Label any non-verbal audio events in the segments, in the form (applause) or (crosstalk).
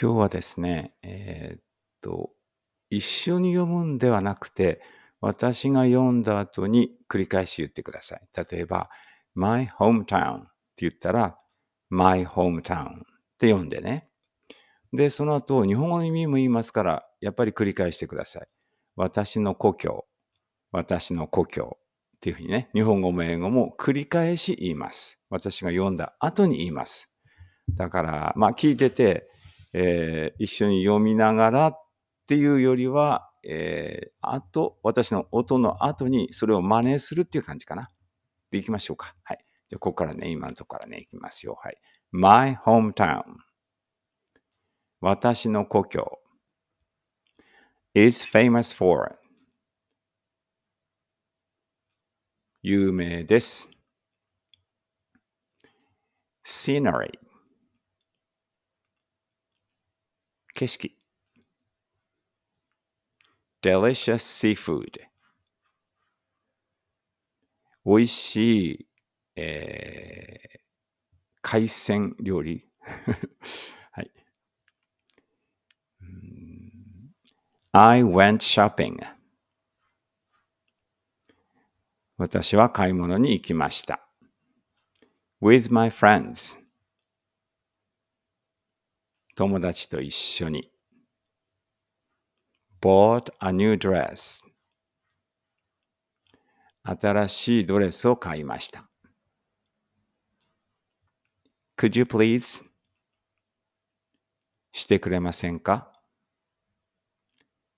今日はですね、えー、っと、一緒に読むんではなくて、私が読んだ後に繰り返し言ってください。例えば、my hometown って言ったら、my hometown って読んでね。で、その後、日本語の意味も言いますから、やっぱり繰り返してください。私の故郷、私の故郷っていうふうにね、日本語も英語も繰り返し言います。私が読んだ後に言います。だから、まあ聞いてて、えー、一緒に読みながらっていうよりは、えー、あと、私の音の後にそれを真似するっていう感じかな。で、いきましょうか。はい。じゃここからね、今のところからね、いきますよ。はい。My hometown 私の故郷 is famous for 有名です scenery 景色 delicious seafood 美味しい、えー、海鮮料理はい I went shopping 私は買い物に行きました with my friends 友達と一緒に。bought a new dress 新しいドレスを買いました。Could you please? してくれませんか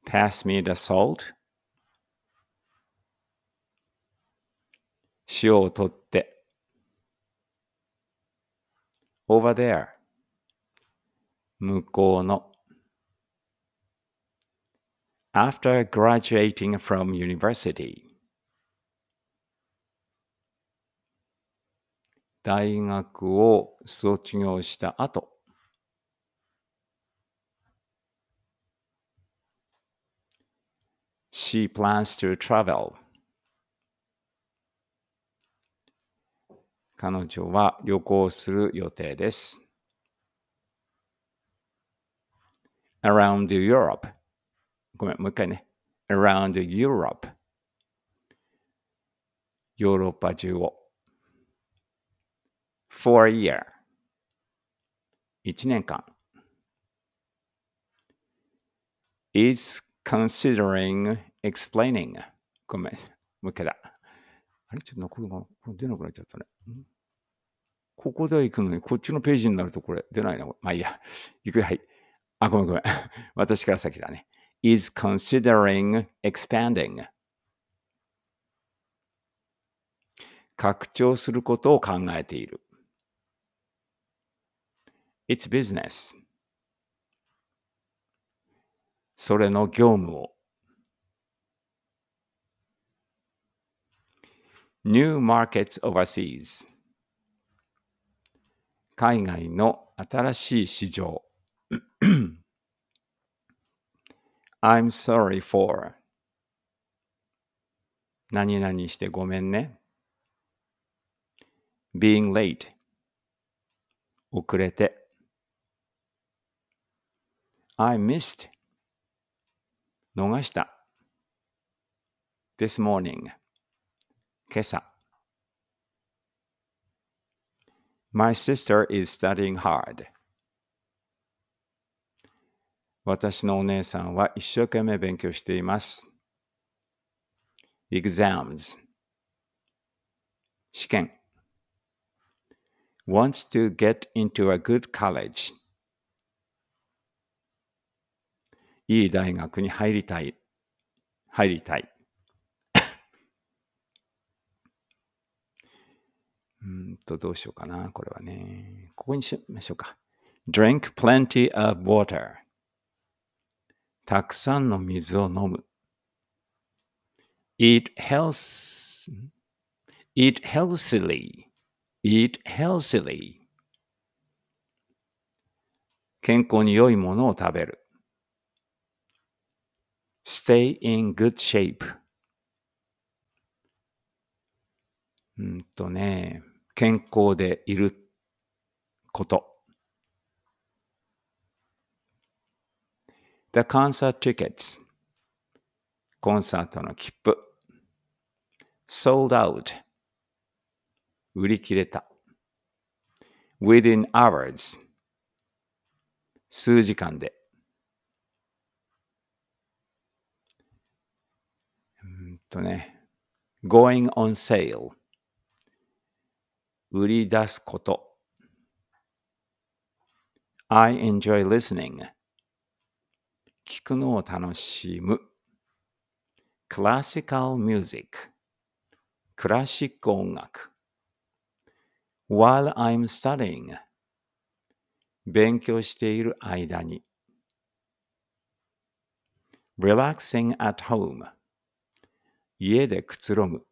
?Pass me the salt 塩を取って Over there 向こうの After graduating from university 大学を卒業した後 She plans to travel 彼女は旅行する予定です。around Europe ごめんもう一回ね around Europe ヨーロッパ中を for a year 一年間 is considering explaining ごめんもう一回だあれちょっとこれが出なくなっちゃったねここで行くのにこっちのページになるとこれ出ないなまあいいや行くはいあ、ごめんごめん。私から先だね。is considering expanding 拡張することを考えている。It's business それの業務を New markets overseas 海外の新しい市場 I'm sorry for 何々してごめんね。being late 遅れて。I missed 逃した。this morning 今朝。My sister is studying hard. 私のお姉さんは一生懸命勉強しています。exams 試験 wants to get into a good college いい大学に入りたい入りたい (coughs) うんとどうしようかなこれはねここにしましょうか drink plenty of water たくさんの水を飲む。eat, health, eat healthily, eat healthily. 健康に良いものを食べる。stay in good shape. うんとね、健康でいること。The concert tickets コンサートの切符 sold out 売り切れた within hours 数時間でうんとね going on sale 売り出すこと I enjoy listening 聴くのを楽しむ。classical music クラシック音楽 while I'm studying 勉強している間に relaxing at home 家でくつろぐ